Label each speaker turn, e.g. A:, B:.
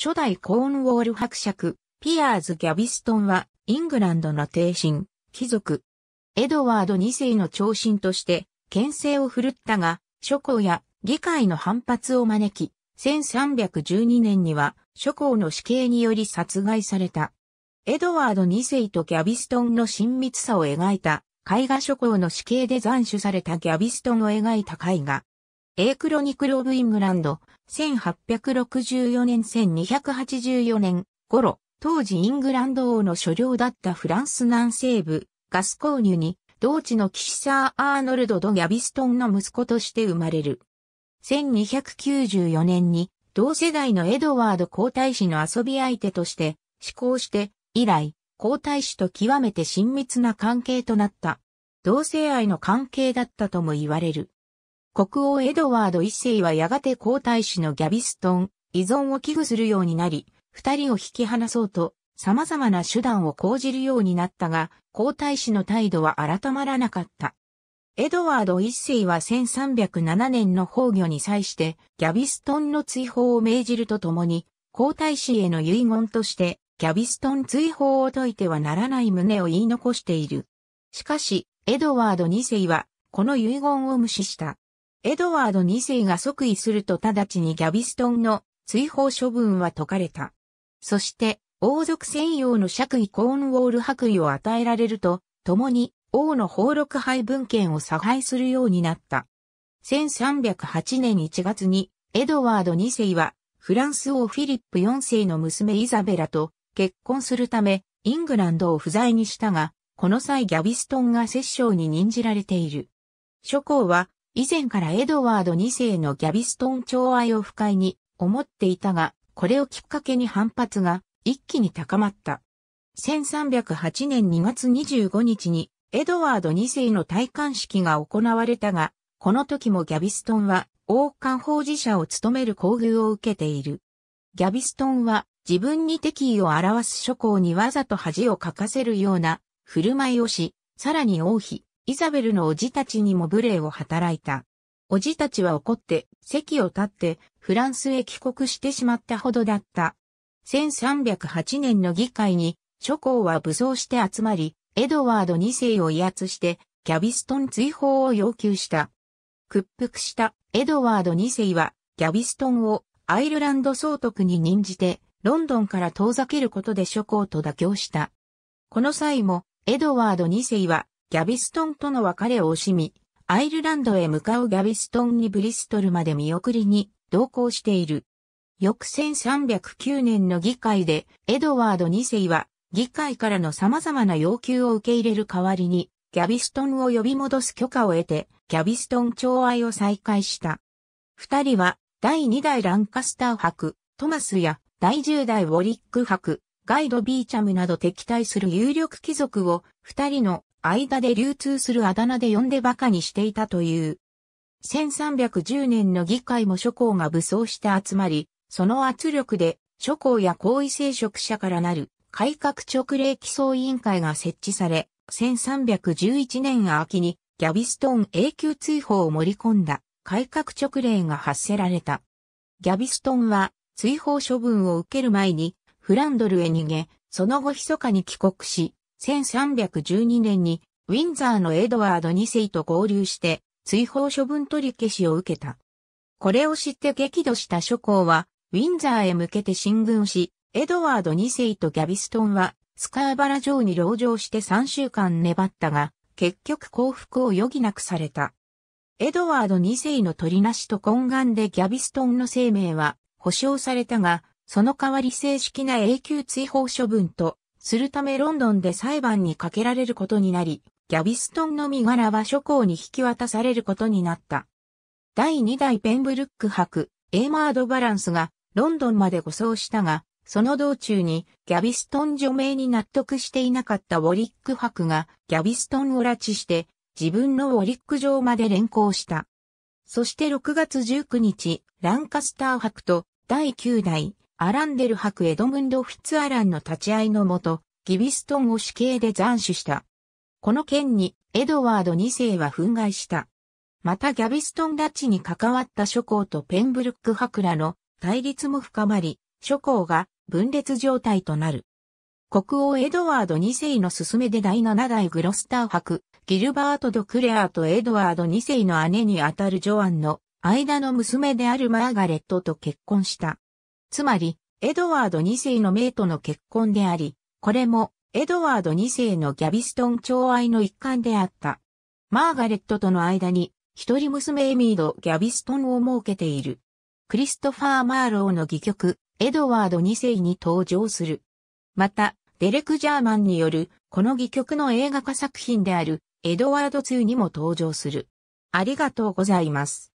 A: 初代コーンウォール伯爵、ピアーズ・ギャビストンは、イングランドの帝神、貴族。エドワード2世の長身として、牽制を振るったが、諸侯や議会の反発を招き、1312年には諸侯の死刑により殺害された。エドワード2世とギャビストンの親密さを描いた、絵画諸侯の死刑で斬首されたギャビストンを描いた絵画、A クロニクロ・ブ・イングランド、1864年1284年頃、当時イングランド王の所領だったフランス南西部、ガスニュに、同地のキシサー・アーノルド・ド・ギャビストンの息子として生まれる。1294年に、同世代のエドワード皇太子の遊び相手として、施行して、以来、皇太子と極めて親密な関係となった。同性愛の関係だったとも言われる。国王エドワード一世はやがて皇太子のギャビストン依存を危惧するようになり、二人を引き離そうと様々な手段を講じるようになったが、皇太子の態度は改まらなかった。エドワード一世は1307年の崩御に際して、ギャビストンの追放を命じるとともに、皇太子への遺言として、ギャビストン追放を解いてはならない旨を言い残している。しかし、エドワード二世は、この遺言を無視した。エドワード2世が即位すると直ちにギャビストンの追放処分は解かれた。そして、王族専用の爵位コーンウォール白衣を与えられると、共に王の放禄配分権を差配するようになった。1308年1月に、エドワード2世は、フランス王フィリップ4世の娘イザベラと結婚するため、イングランドを不在にしたが、この際ギャビストンが摂政に任じられている。諸侯は以前からエドワード2世のギャビストン寵愛を不快に思っていたが、これをきっかけに反発が一気に高まった。1308年2月25日にエドワード2世の戴冠式が行われたが、この時もギャビストンは王冠法事者を務める厚遇を受けている。ギャビストンは自分に敵意を表す諸侯にわざと恥をかかせるような振る舞いをし、さらに王妃、イザベルのおじたちにも無礼を働いた。おじたちは怒って、席を立って、フランスへ帰国してしまったほどだった。1308年の議会に、諸侯は武装して集まり、エドワード2世を威圧して、キャビストン追放を要求した。屈服したエドワード2世は、キャビストンをアイルランド総督に任じて、ロンドンから遠ざけることで諸侯と妥協した。この際も、エドワード2世は、ギャビストンとの別れを惜しみ、アイルランドへ向かうギャビストンにブリストルまで見送りに同行している。翌1309年の議会で、エドワード2世は、議会からの様々な要求を受け入れる代わりに、ギャビストンを呼び戻す許可を得て、ギャビストン寵愛を再開した。二人は、第二代ランカスター博、トマスや、第十代ウォリック博、ガイド・ビーチャムなど敵対する有力貴族を、二人の間で流通するあだ名で呼んで馬鹿にしていたという。1310年の議会も諸侯が武装して集まり、その圧力で諸侯や行為聖職者からなる改革直令起草委員会が設置され、1311年秋にギャビストン永久追放を盛り込んだ改革直令が発せられた。ギャビストンは追放処分を受ける前にフランドルへ逃げ、その後密かに帰国し、1312年にウィンザーのエドワード2世と合流して追放処分取り消しを受けた。これを知って激怒した諸侯はウィンザーへ向けて進軍し、エドワード2世とギャビストンはスカーバラ城に籠城して3週間粘ったが、結局降伏を余儀なくされた。エドワード2世の取りなしと懇願でギャビストンの生命は保障されたが、その代わり正式な永久追放処分とするためロンドンで裁判にかけられることになり、ギャビストンの身柄は諸侯に引き渡されることになった。第2代ペンブルック博、エーマード・バランスがロンドンまで護送したが、その道中にギャビストン除名に納得していなかったウォリック博がギャビストンを拉致して自分のウォリック城まで連行した。そして6月19日、ランカスター博と第9代アランデル博エドムンド・フィッツアランの立ち会いのもと、ギビストンを死刑で斬首した。この件にエドワード2世は憤慨した。またギャビストン拉致に関わった諸侯とペンブルック博らの対立も深まり、諸侯が分裂状態となる。国王エドワード2世の勧めで第7代グロスター博、ギルバート・ド・クレアとエドワード2世の姉にあたるジョアンの間の娘であるマーガレットと結婚した。つまり、エドワード2世のメイとの結婚であり、これも、エドワード2世のギャビストン寵愛の一環であった。マーガレットとの間に、一人娘エミード・ギャビストンを設けている。クリストファー・マーローの戯曲、エドワード2世に登場する。また、デレク・ジャーマンによる、この戯曲の映画化作品である、エドワード2にも登場する。ありがとうございます。